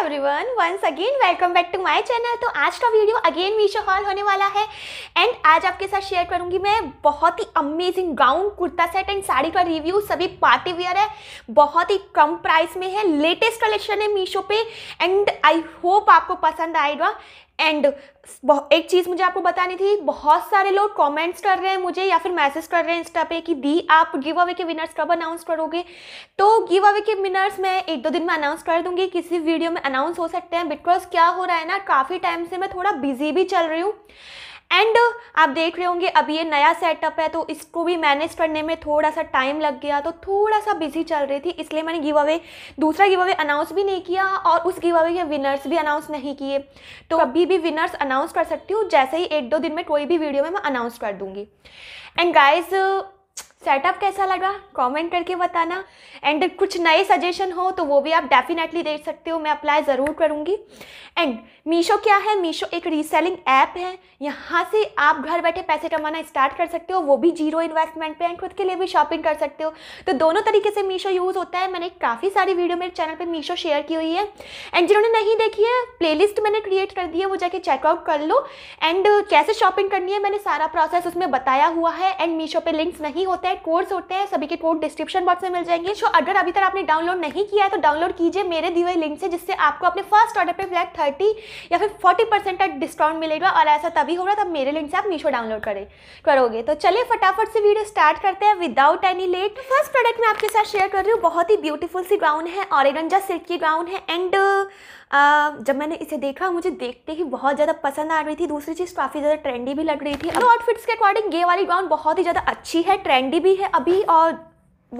everyone once again welcome back to my channel तो आज का वीडियो अगेन मीशो हॉल होने वाला है एंड आज आपके साथ शेयर करूंगी मैं बहुत ही amazing gown kurta set and sari का रिव्यू सभी पार्टी वियर है बहुत ही कम प्राइस में है लेटेस्ट कलेक्शन है मीशो पे एंड आई होप आपको पसंद आएगा एंड एक चीज़ मुझे आपको बतानी थी बहुत सारे लोग कमेंट्स कर रहे हैं मुझे या फिर मैसेज कर रहे हैं इंस्टा पे कि दी आप गिव अवे के विनर्स कब अनाउंस करोगे तो गिव अवे के विनर्स मैं एक दो दिन में अनाउंस कर दूंगी किसी वीडियो में अनाउंस हो सकते हैं बिकॉज क्या हो रहा है ना काफ़ी टाइम से मैं थोड़ा बिजी भी चल रही हूँ एंड आप देख रहे होंगे अभी ये नया सेटअप है तो इसको भी मैनेज करने में थोड़ा सा टाइम लग गया तो थोड़ा सा बिजी चल रही थी इसलिए मैंने गिव अवे दूसरा गिव अवे अनाउंस भी नहीं किया और उस गिव अवे के विनर्स भी अनाउंस नहीं किए तो अभी भी विनर्स अनाउंस कर सकती हूँ जैसे ही एक दो दिन में कोई भी वीडियो में मैं अनाउंस कर दूँगी एंड गाइज सेटअप कैसा लगा कमेंट करके बताना एंड कुछ नए सजेशन हो तो वो भी आप डेफिनेटली दे सकते हो मैं अप्लाई ज़रूर करूँगी एंड मीशो क्या है मीशो एक रीसेलिंग ऐप है यहाँ से आप घर बैठे पैसे कमाना स्टार्ट कर सकते हो वो भी जीरो इन्वेस्टमेंट पे एंड खुद के लिए भी शॉपिंग कर सकते हो तो दोनों तरीके से मीशो यूज़ होता है मैंने काफ़ी सारी वीडियो मेरे चैनल पर मीशो शेयर की हुई है एंड जिन्होंने नहीं देखी है प्लेलिस्ट मैंने क्रिएट कर दी है वो जाके चेकआउट कर लो एंड कैसे शॉपिंग करनी है मैंने सारा प्रोसेस उसमें बताया हुआ है एंड मीशो पर लिंक्स नहीं होते साइड कोर्स होते हैं सभी के कोड डिस्क्रिप्शन बॉक्स में मिल जाएंगे सो अगर अभी तक आपने डाउनलोड नहीं किया है तो डाउनलोड कीजिए मेरे दिए लिंक से जिससे आपको अपने फर्स्ट ऑर्डर पर फ्लैट थर्टी या फिर फोर्टी परसेंट डिस्काउंट मिलेगा और ऐसा तभी होगा तब मेरे लिंक से आप मीशो डाउनलोड करें करोगे तो चलिए फटाफट से वीडियो स्टार्ट करते हैं without any late first product मैं आपके साथ शेयर कर रही हूँ बहुत ही ब्यूटीफुल सी गाउन है ऑरेगंजा सिल्क की गाउन है एंड जब मैंने इसे देखा मुझे देखते ही बहुत ज़्यादा पसंद आ रही थी दूसरी चीज़ काफ़ी ज़्यादा ट्रेंडी भी लग रही थी अब आउटफिट्स के अकॉर्डिंग ये वाली गाउन बहुत ही ज़्यादा अच्छी है ट्रेंडी भी है अभी और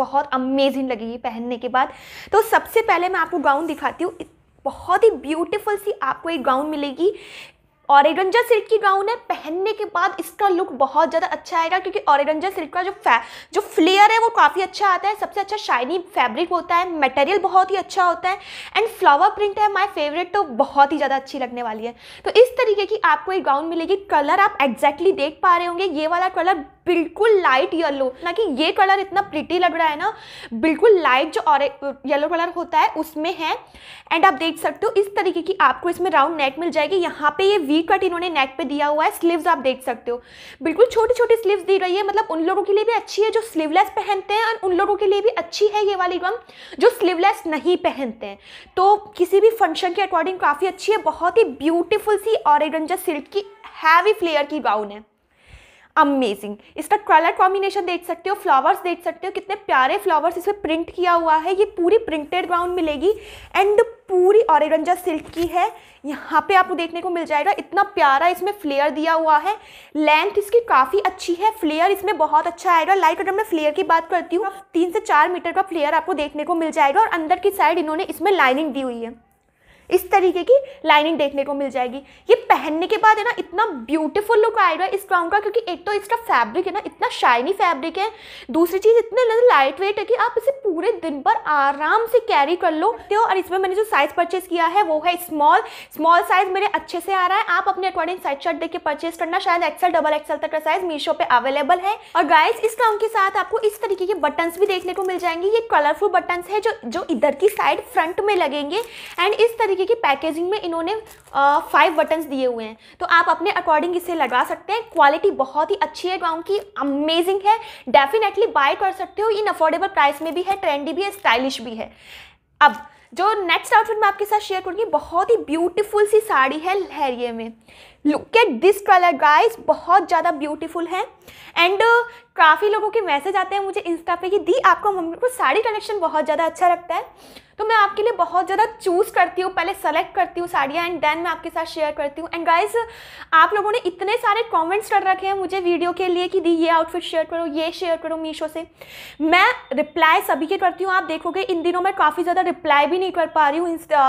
बहुत अमेजिंग लगी पहनने के बाद तो सबसे पहले मैं आपको गाउन दिखाती हूँ बहुत ही ब्यूटीफुल सी आपको एक गाउन मिलेगी ऑरेगंजा सिल्क की गाउन है पहनने के बाद इसका लुक बहुत ज़्यादा अच्छा आएगा क्योंकि ऑरेगंजा सिल्क का जो फै जो फ्लेयर है वो काफ़ी अच्छा आता है सबसे अच्छा शाइनी फैब्रिक होता है मटेरियल बहुत ही अच्छा होता है एंड फ्लावर प्रिंट है माय फेवरेट तो बहुत ही ज़्यादा अच्छी लगने वाली है तो इस तरीके की आपको एक गाउन मिलेगी कलर आप एग्जैक्टली देख पा रहे होंगे ये वाला कलर बिल्कुल लाइट येलो ना कि ये कलर इतना प्रिटी लग रहा है ना बिल्कुल लाइट जो और येलो कलर होता है उसमें है एंड आप देख सकते हो इस तरीके की आपको इसमें राउंड नेक मिल जाएगी यहाँ पे ये वी कट इन्होंने नेक पे दिया हुआ है स्लीव्स आप देख सकते हो बिल्कुल छोटी छोटी स्लीव्स दी रही है मतलब उन लोगों के लिए भी अच्छी है जो स्लीवलेस पहनते हैं और उन लोगों के लिए भी अच्छी है ये वाली गम जो स्लीवलेस नहीं पहनते हैं तो किसी भी फंक्शन के अकॉर्डिंग काफ़ी अच्छी है बहुत ही ब्यूटीफुल सी और सिल्क की हैवी फ्लेयर की गाउन है अमेजिंग इसका कलर कॉम्बिनेशन देख सकते हो फ्लावर्स देख सकते हो कितने प्यारे फ्लावर्स इसमें प्रिंट किया हुआ है ये पूरी प्रिंटेड ग्राउंड मिलेगी एंड पूरी ऑरेंजा सिल्क की है यहाँ पे आपको देखने को मिल जाएगा इतना प्यारा इसमें फ्लेयर दिया हुआ है लेंथ इसकी काफ़ी अच्छी है फ्लेयर इसमें बहुत अच्छा आएगा लाइक अगर मैं फ्लेयर की बात करती हूँ तीन से चार मीटर का फ्लेयर आपको देखने को मिल जाएगा और अंदर की साइड इन्होंने इसमें लाइनिंग दी हुई है इस तरीके की लाइनिंग देखने को मिल जाएगी ये पहनने के बाद है ना इतना ब्यूटीफुल लुक आएगा इस क्राउन का क्योंकि एक तो इसका फैब्रिक है ना इतना शाइनी फैब्रिक है दूसरी चीज़ इतने लाइट वेट है कि आप इसे पूरे दिन भर आराम से कैरी कर लो तो और इसमें मैंने जो साइज़ परचेस किया है वो है स्मॉल स्मॉल साइज़ मेरे अच्छे से आ रहा है आप अपने अकॉर्डिंग साइज शर्ट देख के परचेस करना शायद एक्सल डबल एक्सल तक का साइज मीशो पर अवेलेबल है और गाइज इस क्राउन के साथ आपको इस तरीके के बटन्स भी देखने को मिल जाएंगे ये कलरफुल बटन्स है जो जो इधर की साइड फ्रंट में लगेंगे एंड इस तरीके तरीके की पैकेजिंग में इन्होंने फाइव बटन्स दिए हुए हैं तो आप अपने अकॉर्डिंग इसे लगा सकते हैं क्वालिटी बहुत ही अच्छी है गाउन की अमेजिंग है डेफिनेटली बाय कर सकते हो इन अफोर्डेबल प्राइस में भी है ट्रेंडी भी है स्टाइलिश भी है अब जो नेक्स्ट आउटफिट मैं आपके साथ शेयर करूँगी बहुत ही ब्यूटीफुल सी साड़ी है लहरिए में look at this colour guys बहुत ज़्यादा ब्यूटीफुल है एंड uh, काफ़ी लोगों के मैसेज आते हैं मुझे इंस्टा पे कि दी आपका मम्मी को साड़ी कलेक्शन बहुत ज़्यादा अच्छा लगता है तो मैं आपके लिए बहुत ज़्यादा चूज़ करती हूँ पहले सेलेक्ट करती हूँ साड़ियाँ एंड देन मैं आपके साथ शेयर करती हूँ एंड गाइज आप लोगों ने इतने सारे कमेंट्स कर रखे हैं मुझे वीडियो के लिए कि दी ये आउटफिट शेयर करो ये शेयर करो मीशो से मैं रिप्लाई सभी के करती हूँ आप देखोगे इन दिनों मैं काफ़ी ज़्यादा रिप्लाई भी नहीं कर पा रही हूँ इंस्टा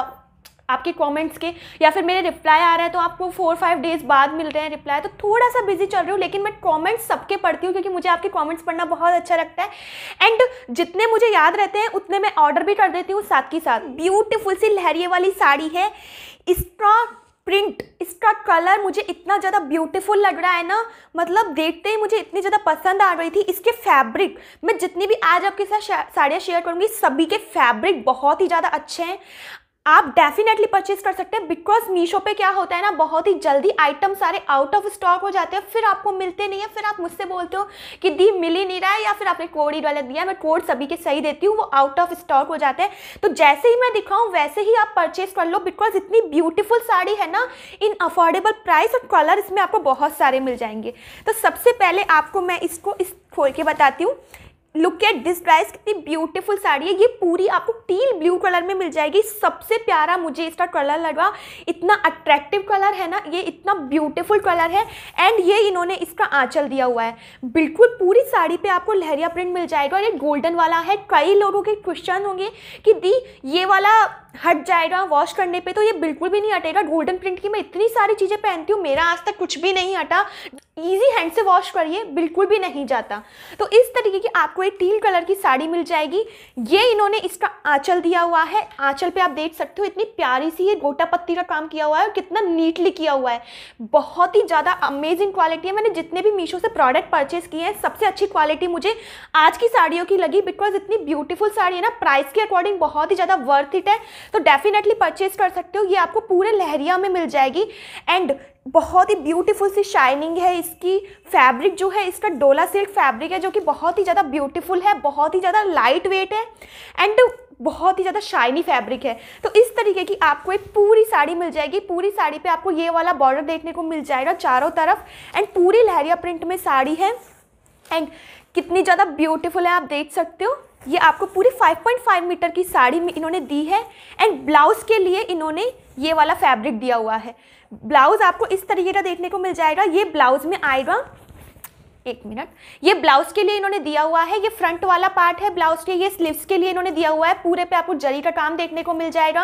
आपके कमेंट्स के या फिर मेरे रिप्लाई आ रहा है तो आपको फोर फाइव डेज बाद मिल तो रहे हैं रिप्लाई तो थोड़ा सा बिजी चल रही हूँ लेकिन मैं कमेंट्स सबके पढ़ती हूँ क्योंकि मुझे आपके कमेंट्स पढ़ना बहुत अच्छा लगता है एंड जितने मुझे याद रहते हैं उतने मैं ऑर्डर भी कर देती हूँ साथ के साथ ब्यूटीफुल सी लहरिए वाली साड़ी है इसका प्रिंट इसका कलर मुझे इतना ज़्यादा ब्यूटीफुल लग रहा है ना मतलब देखते ही मुझे इतनी ज़्यादा पसंद आ रही थी इसके फैब्रिक मैं जितनी भी आज आपके साथ साड़ियाँ शेयर करूँगी सभी के फैब्रिक बहुत ही ज़्यादा अच्छे हैं आप डेफिनेटली परचेज कर सकते हैं बिकॉज मीशो पे क्या होता है ना बहुत ही जल्दी आइटम सारे आउट ऑफ स्टॉक हो जाते हैं फिर आपको मिलते नहीं है फिर आप मुझसे बोलते हो कि दी मिल ही नहीं रहा है या फिर आपने कोड ही गलत दिया मैं कोड सभी के सही देती हूँ वो आउट ऑफ स्टॉक हो जाते हैं तो जैसे ही मैं दिखाऊँ वैसे ही आप परचेज कर लो बिकॉज इतनी ब्यूटिफुल साड़ी है ना इन अफोर्डेबल प्राइस और कलर इसमें आपको बहुत सारे मिल जाएंगे तो सबसे पहले आपको मैं इसको इस खोल के बताती हूँ लुक एट दिस प्राइस कितनी ब्यूटीफुल साड़ी है ये पूरी आपको टील ब्लू कलर में मिल जाएगी सबसे प्यारा मुझे इसका कलर लगा इतना अट्रैक्टिव कलर है ना ये इतना ब्यूटीफुल कलर है एंड ये इन्होंने इसका आंचल दिया हुआ है बिल्कुल पूरी साड़ी पे आपको लहरिया प्रिंट मिल जाएगा और ये गोल्डन वाला है कई लोगों के क्वेश्चन होंगे कि दी ये वाला हट जाएगा वॉश करने पर तो ये बिल्कुल भी नहीं हटेगा गोल्डन प्रिंट की मैं इतनी सारी चीज़ें पहनती हूँ मेरा आज तक कुछ भी नहीं हटा ईजी हैंड से वॉश करिए बिल्कुल भी नहीं जाता तो इस तरीके की आपको एक टील कलर की साड़ी मिल जाएगी ये इन्होंने इसका आंचल दिया हुआ है आंचल पे आप देख सकते हो इतनी प्यारी सी ये गोटा पत्ती का काम किया हुआ है और कितना नीटली किया हुआ है बहुत ही ज़्यादा अमेजिंग क्वालिटी है मैंने जितने भी मीशो से प्रोडक्ट परचेज किए हैं सबसे अच्छी क्वालिटी मुझे आज की साड़ियों की लगी बिकॉज इतनी ब्यूटीफुल साड़ी है ना प्राइस के अकॉर्डिंग बहुत ही ज़्यादा वर्थ इट है तो डेफिनेटली परचेज कर सकते हो ये आपको पूरे लहरिया में मिल जाएगी एंड बहुत ही ब्यूटीफुल सी शाइनिंग है इसकी फैब्रिक जो है इसका डोला सिल्क फैब्रिक है जो कि बहुत ही ज़्यादा ब्यूटीफुल है बहुत ही ज़्यादा लाइट वेट है एंड बहुत ही ज़्यादा शाइनी फैब्रिक है तो इस तरीके की आपको एक पूरी साड़ी मिल जाएगी पूरी साड़ी पे आपको ये वाला बॉर्डर देखने को मिल जाएगा चारों तरफ एंड पूरी लहरिया प्रिंट में साड़ी है एंड कितनी ज़्यादा ब्यूटीफुल है आप देख सकते हो ये आपको पूरी 5.5 मीटर की साड़ी में इन्होंने दी है एंड ब्लाउज़ के लिए इन्होंने ये वाला फैब्रिक दिया हुआ है ब्लाउज आपको इस तरीके का देखने को मिल जाएगा ये ब्लाउज में आएगा एक मिनट ये ब्लाउज के लिए इन्होंने दिया हुआ है ये फ्रंट वाला पार्ट है ब्लाउज के ये स्लीव्स के लिए इन्होंने दिया हुआ है पूरे पे आपको जरी का काम देखने को मिल जाएगा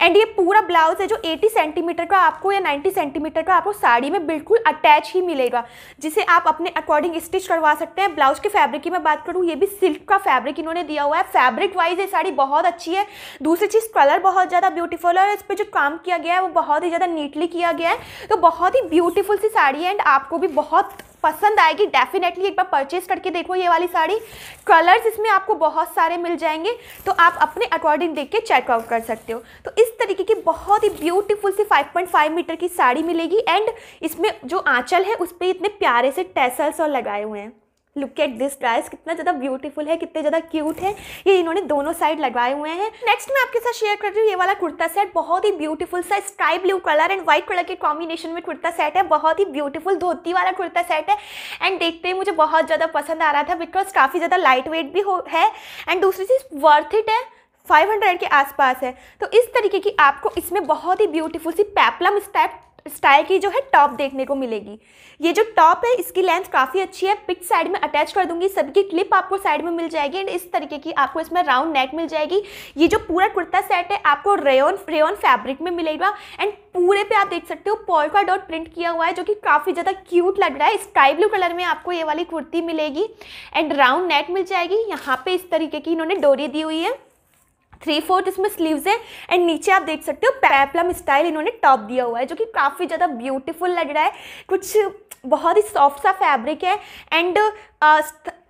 एंड ये पूरा ब्लाउज है जो 80 सेंटीमीटर का आपको या 90 सेंटीमीटर का आपको साड़ी में बिल्कुल अटैच ही मिलेगा जिसे आप अपने अकॉर्डिंग स्टिच करवा सकते हैं ब्लाउज के फैब्रिक की मैं बात करूँ ये भी सिल्क का फैब्रिक इन्होंने दिया हुआ है फैब्रिक वाइज ये साड़ी बहुत अच्छी है दूसरी चीज़ कलर बहुत ज़्यादा ब्यूटीफुल है और इस पर जो काम किया गया है वो बहुत ही ज़्यादा नीटली किया गया है तो बहुत ही ब्यूटीफुल सी साड़ी है एंड आपको भी बहुत पसंद आएगी डेफिनेटली एक बार परचेज करके देखो ये वाली साड़ी कलर्स इसमें आपको बहुत सारे मिल जाएंगे तो आप अपने अकॉर्डिंग देख के चेकआउट कर सकते हो तो इस तरीके की बहुत ही ब्यूटीफुल सी 5.5 मीटर की साड़ी मिलेगी एंड इसमें जो आँचल है उस पर इतने प्यारे से टेसल्स और लगाए हुए हैं लुक एट दिस ड्रेस कितना ज़्यादा ब्यूटीफुल है कितने ज़्यादा क्यूट है ये इन्होंने दोनों साइड लगाए हुए हैं नेक्स्ट मैं आपके साथ शेयर कर रही हूँ ये वाला कुर्ता सेट बहुत ही ब्यूटीफुल सा sky blue colour and white colour के कॉम्बिनेशन में कुर्ता सेट है बहुत ही ब्यूटीफुल धोती वाला कुर्ता सेट है एंड देखते ही मुझे बहुत ज़्यादा पसंद आ रहा था बिकॉज काफ़ी ज़्यादा लाइट वेट भी हो है एंड दूसरी चीज़ वर्थ इट है 500 के आसपास है तो इस तरीके की आपको इसमें बहुत ही ब्यूटीफुल सी पैपलम स्टाइप स्टाइल की जो है टॉप देखने को मिलेगी ये जो टॉप है इसकी लेंथ काफ़ी अच्छी है पिक साइड में अटैच कर दूंगी सबकी क्लिप आपको साइड में मिल जाएगी एंड इस तरीके की आपको इसमें राउंड नेक मिल जाएगी ये जो पूरा कुर्ता सेट है आपको रेयन रेयन फैब्रिक में मिलेगा एंड पूरे पे आप देख सकते हो पोलका डॉट प्रिंट किया हुआ है जो कि काफ़ी ज़्यादा क्यूट लग रहा है स्काई ब्लू कलर में आपको ये वाली कुर्ती मिलेगी एंड राउंड नेक मिल जाएगी यहाँ पे इस तरीके की इन्होंने डोरी दी हुई है थ्री फोर्थ इसमें स्लीव्स है एंड नीचे आप देख सकते हो पैपलम स्टाइल इन्होंने टॉप दिया हुआ है जो कि काफ़ी ज़्यादा ब्यूटीफुल लग रहा है कुछ बहुत ही सॉफ्ट सा फैब्रिक है एंड uh,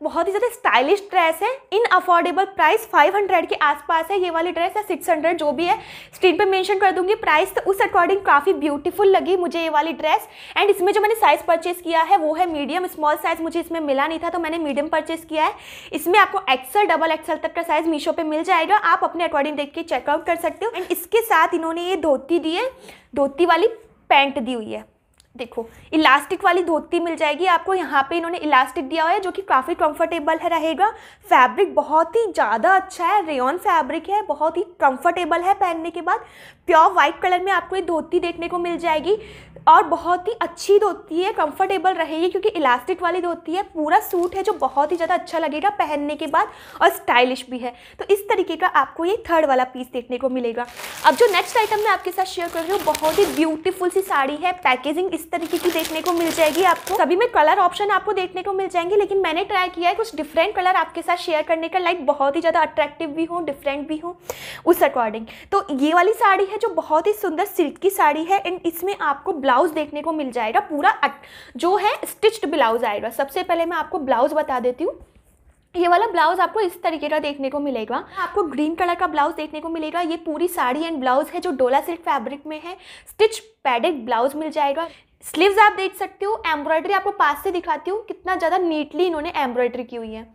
बहुत ही ज़्यादा स्टाइलिश ड्रेस है इन अफोर्डेबल प्राइस 500 के आसपास है ये वाली ड्रेस है 600 जो भी है स्क्रीन पे मेंशन कर दूंगी प्राइस तो उस अकॉर्डिंग काफ़ी ब्यूटीफुल लगी मुझे ये वाली ड्रेस एंड इसमें जो मैंने साइज़ परचेस किया है वो है मीडियम स्मॉल साइज़ मुझे इसमें मिला नहीं था तो मैंने मीडियम परचेस किया है इसमें आपको एक्सल डबल एक्सल तक का साइज़ मीशो पर मिल जाएगा आप अपने अकॉर्डिंग देख के चेकआउट कर सकते हो एंड इसके साथ इन्होंने ये धोती दी है धोती वाली पैंट दी हुई है देखो इलास्टिक वाली धोती मिल जाएगी आपको यहाँ पे इन्होंने इलास्टिक दिया हुआ है जो कि काफ़ी कंफर्टेबल है रहेगा फैब्रिक बहुत ही ज़्यादा अच्छा है रेयन फैब्रिक है बहुत ही कंफर्टेबल है पहनने के बाद प्योर वाइट कलर में आपको ये धोती देखने को मिल जाएगी और बहुत ही अच्छी धोती है कंफर्टेबल रहेगी क्योंकि इलास्टिक वाली धोती है पूरा सूट है जो बहुत ही ज़्यादा अच्छा लगेगा पहनने के बाद और स्टाइलिश भी है तो इस तरीके का आपको ये थर्ड वाला पीस देखने को मिलेगा अब जो नेक्स्ट आइटम मैं आपके साथ शेयर कर रही हूँ बहुत ही ब्यूटीफुल सी साड़ी है पैकेजिंग इस तरीके की देखने को मिल जाएगी आपको सभी में कलर ऑप्शन आपको देखने को मिल जाएंगे लेकिन मैंने ट्राई किया है कुछ डिफरेंट कलर आपके साथ शेयर करने का लाइक बहुत ही ज़्यादा अट्रैक्टिव भी हो डिफरेंट भी हो उस अकॉर्डिंग तो ये वाली साड़ी है जो बहुत ही सुंदर सिल्क की साड़ी है एंड इसमें आपको ब्लाउज ब्लाउज देखने को मिल जाएगा पूरा जो है स्टिच्ड ब्लाउज आएगा सबसे पहले मैं आपको ब्लाउज बता देती हूँ ये वाला ब्लाउज आपको इस तरीके का देखने को मिलेगा आपको ग्रीन कलर का ब्लाउज देखने को मिलेगा ये पूरी साड़ी एंड ब्लाउज है जो डोला सिल्क फैब्रिक में है स्टिच पैडेड ब्लाउज मिल जाएगा स्लीव्स आप देख सकते हो एम्ब्रॉयडरी आपको पास से दिखाती हूँ कितना ज़्यादा नीटली इन्होंने एम्ब्रॉयडरी की हुई है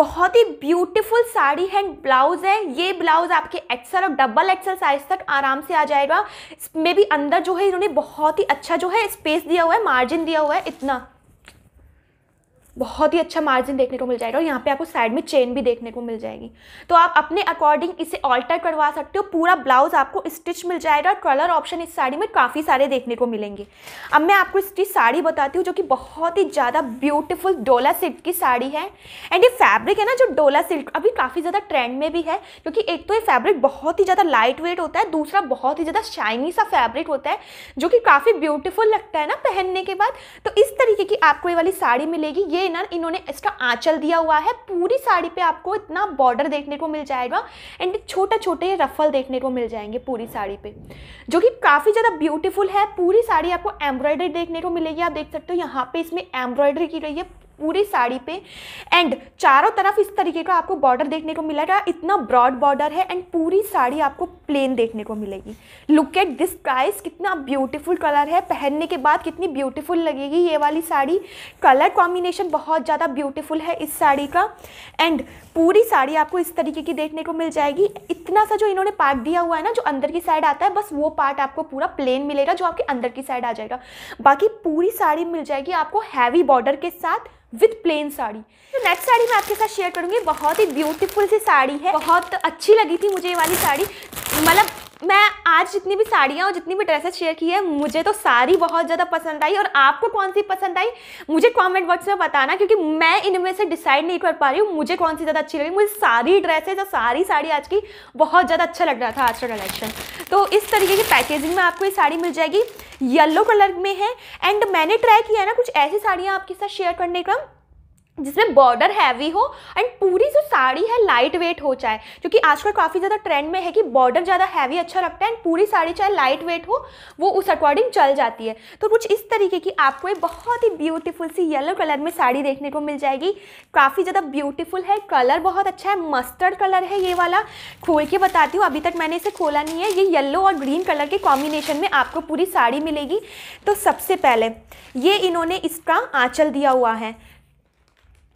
बहुत ही ब्यूटीफुल साड़ी है ब्लाउज है ये ब्लाउज आपके एक्सल और डबल एक्सल साइज तक आराम से आ जाएगा इसमें भी अंदर जो है इन्होंने बहुत ही अच्छा जो है स्पेस दिया हुआ है मार्जिन दिया हुआ है इतना बहुत ही अच्छा मार्जिन देखने को मिल जाएगा और यहाँ पे आपको साइड में चेन भी देखने को मिल जाएगी तो आप अपने अकॉर्डिंग इसे ऑल्टर करवा सकते हो पूरा ब्लाउज आपको स्टिच मिल जाएगा और कलर ऑप्शन इस साड़ी में काफ़ी सारे देखने को मिलेंगे अब मैं आपको स्टिच साड़ी बताती हूँ जो कि बहुत ही ज़्यादा ब्यूटीफुल डोला सिल्क की साड़ी है एंड ये फैब्रिक है ना जो डोला सिल्क अभी काफ़ी ज़्यादा ट्रेंड में भी है क्योंकि एक तो ये फैब्रिक बहुत ही ज़्यादा लाइट वेट होता है दूसरा बहुत ही ज़्यादा शाइनी सा फैब्रिक होता है जो कि काफ़ी ब्यूटिफुल लगता है ना पहनने के बाद तो इस तरीके की आपको ये वाली साड़ी मिलेगी ये ये ना इन्होंने इसका आंचल दिया हुआ है पूरी साड़ी पे आपको इतना बॉर्डर देखने को मिल जाएगा एंड छोटे छोटे रफल देखने को मिल जाएंगे पूरी साड़ी पे जो कि काफ़ी ज़्यादा ब्यूटीफुल है पूरी साड़ी आपको एम्ब्रॉयडरी देखने को मिलेगी आप देख सकते हो यहाँ पे इसमें एम्ब्रॉयडरी की गई है पूरी साड़ी पे एंड चारों तरफ इस तरीके का आपको बॉर्डर देखने को मिलेगा इतना ब्रॉड बॉर्डर है एंड पूरी साड़ी आपको प्लेन देखने को मिलेगी लुक एट दिस प्राइस कितना ब्यूटीफुल कलर है पहनने के बाद कितनी ब्यूटीफुल लगेगी ये वाली साड़ी कलर कॉम्बिनेशन बहुत ज़्यादा ब्यूटीफुल है इस साड़ी का एंड पूरी साड़ी आपको इस तरीके की देखने को मिल जाएगी इतना सा जो इन्होंने पार्ट दिया हुआ है ना जो अंदर की साइड आता है बस वो पार्ट आपको पूरा प्लेन मिलेगा जो आपके अंदर की साइड आ जाएगा बाकी पूरी साड़ी मिल जाएगी आपको हैवी बॉर्डर के साथ विथ प्लेन साड़ी तो नेक्स्ट साड़ी मैं आपके साथ शेयर करूंगी बहुत ही ब्यूटीफुल सी साड़ी है बहुत अच्छी लगी थी मुझे ये वाली साड़ी मतलब मैं आज जितनी भी साड़ियाँ और जितनी भी ड्रेसेस शेयर की है मुझे तो सारी बहुत ज़्यादा पसंद आई और आपको कौन सी पसंद आई मुझे कमेंट बॉक्स में बताना क्योंकि मैं इनमें से डिसाइड नहीं कर पा रही हूँ मुझे कौन सी ज़्यादा अच्छी लगी मुझे सारी ड्रेसेज और सारी साड़ी आज की बहुत ज़्यादा अच्छा लग रहा था आज का कलेक्शन तो इस तरीके की पैकेजिंग में आपको ये साड़ी मिल जाएगी येलो कलर में है एंड मैंने ट्राई किया है ना कुछ ऐसी साड़ियाँ आपके साथ शेयर करने का जिसमें बॉर्डर हैवी हो एंड पूरी जो साड़ी है लाइट वेट हो चाहे क्योंकि आजकल काफ़ी ज़्यादा ट्रेंड में है कि बॉर्डर ज़्यादा हैवी अच्छा लगता है एंड पूरी साड़ी चाहे लाइट वेट हो वो उस अकॉर्डिंग चल जाती है तो कुछ इस तरीके की आपको एक बहुत ही ब्यूटीफुल सी येलो कलर में साड़ी देखने को मिल जाएगी काफ़ी ज़्यादा ब्यूटीफुल है कलर बहुत अच्छा है मस्टर्ड कलर है ये वाला खोल के बताती हूँ अभी तक मैंने इसे खोला नहीं है ये येल्लो और ग्रीन कलर के कॉम्बिनेशन में आपको पूरी साड़ी मिलेगी तो सबसे पहले ये इन्होंने इसका आँचल दिया हुआ है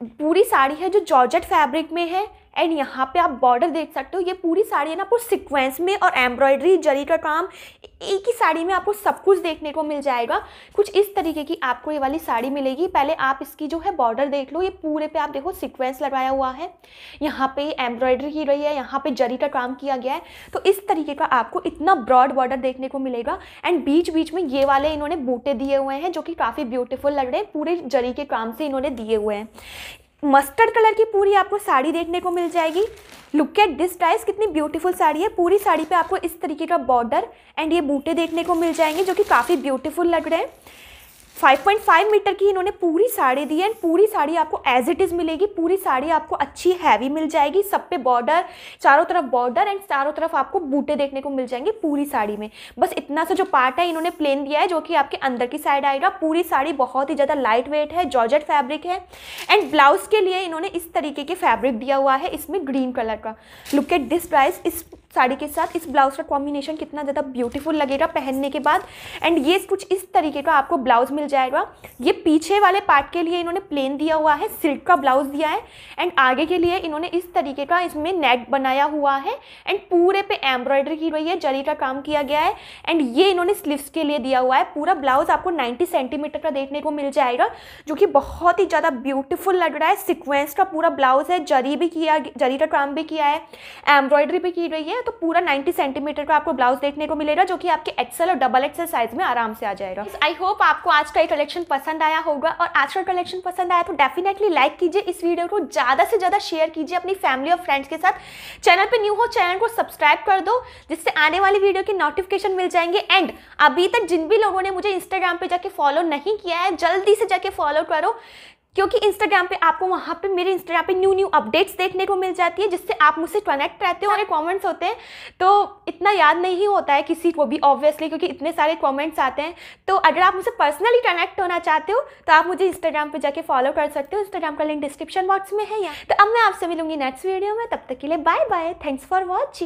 पूरी साड़ी है जो जॉर्जेट फैब्रिक में है एंड यहाँ पे आप बॉर्डर देख सकते हो ये पूरी साड़ी है ना आपको सिक्वेंस में और एम्ब्रॉयडरी जरी का काम एक ही साड़ी में आपको सब कुछ देखने को मिल जाएगा कुछ इस तरीके की आपको ये वाली साड़ी मिलेगी पहले आप इसकी जो है बॉर्डर देख लो ये पूरे पे आप देखो सिक्वेंस लगाया हुआ है यहाँ पे एम्ब्रॉयडरी की रही है यहाँ पे जरी का काम किया गया है तो इस तरीके का आपको इतना ब्रॉड बॉर्डर देखने को मिलेगा एंड बीच बीच में ये वाले इन्होंने बूटे दिए हुए हैं जो कि काफ़ी ब्यूटीफुल लग रहे हैं पूरे जरी के काम से इन्होंने दिए हुए हैं मस्टर्ड कलर की पूरी आपको साड़ी देखने को मिल जाएगी लुक एट दिस टाइस कितनी ब्यूटीफुल साड़ी है पूरी साड़ी पे आपको इस तरीके का बॉर्डर एंड ये बूटे देखने को मिल जाएंगे जो कि काफ़ी ब्यूटीफुल लग रहे हैं 5.5 मीटर की इन्होंने पूरी साड़ी दी है एंड पूरी साड़ी आपको एज इट इज़ मिलेगी पूरी साड़ी आपको अच्छी हैवी मिल जाएगी सब पे बॉर्डर चारों तरफ बॉर्डर एंड चारों तरफ आपको बूटे देखने को मिल जाएंगे पूरी साड़ी में बस इतना सा जो पार्ट है इन्होंने प्लेन दिया है जो कि आपके अंदर की साइड आएगा पूरी साड़ी बहुत ही ज़्यादा लाइट वेट है जॉर्जेट फैब्रिक है एंड ब्लाउज के लिए इन्होंने इस तरीके के फैब्रिक दिया हुआ है इसमें ग्रीन कलर का लुक एट दिस प्राइस इस साड़ी के साथ इस ब्लाउज़ का कॉम्बिनेशन कितना ज़्यादा ब्यूटीफुल लगेगा पहनने के बाद एंड ये कुछ इस तरीके का आपको ब्लाउज़ मिल जाएगा ये पीछे वाले पार्ट के लिए इन्होंने प्लेन दिया हुआ है सिल्क का ब्लाउज़ दिया है एंड आगे के लिए इन्होंने इस तरीके का इसमें नेक बनाया हुआ है एंड पूरे पे एम्ब्रॉयडरी की हुई है जरी का काम किया गया है एंड ये इन्होंने स्लीव्स के लिए दिया हुआ है पूरा ब्लाउज़ आपको नाइन्टी सेंटीमीटर का देखने को मिल जाएगा जो कि बहुत ही ज़्यादा ब्यूटीफुल लग रहा है सिक्वेंस का पूरा ब्लाउज़ है जरी भी किया जरी का काम भी किया है एम्ब्रॉयडरी भी की गई है तो पूरा 90 सेंटीमीटर का आपको ब्लाउज देखने को मिलेगा जो कि आपके एक्सल और डबल एक्सल साइज में आराम से आ जाएगा आई होप आपको आज का ये कलेक्शन पसंद आया होगा और आज का कलेक्शन पसंद आया तो डेफिनेटली लाइक कीजिए इस वीडियो को ज़्यादा से ज़्यादा शेयर कीजिए अपनी फैमिली और फ्रेंड्स के साथ चैनल पर न्यू हो चैनल को सब्सक्राइब कर दो जिससे आने वाली वीडियो की नोटिफिकेशन मिल जाएंगे एंड अभी तक जिन भी लोगों ने मुझे इंस्टाग्राम पर जाके फॉलो नहीं किया है जल्दी से जाके फॉलो करो क्योंकि इंस्टाग्राम पे आपको वहाँ पे मेरे इंस्टाग्राम पे न्यू न्यू अपडेट्स देखने को मिल जाती है जिससे आप मुझसे कनेक्ट रहते हो और कमेंट्स होते हैं तो इतना याद नहीं होता है किसी को भी ऑब्वियसली क्योंकि इतने सारे कमेंट्स आते हैं तो अगर आप मुझसे पर्सनली कनेक्ट होना चाहते हो तो आप मुझे इंस्टाग्राम पर जाके फॉलो कर सकते हो इंस्टाग्राम का लिंक डिस्क्रिप्शन बॉक्स में है या तो अब मैं आपसे मिलूंगी नेक्स्ट वीडियो में तब तक के लिए bye bye thanks for watching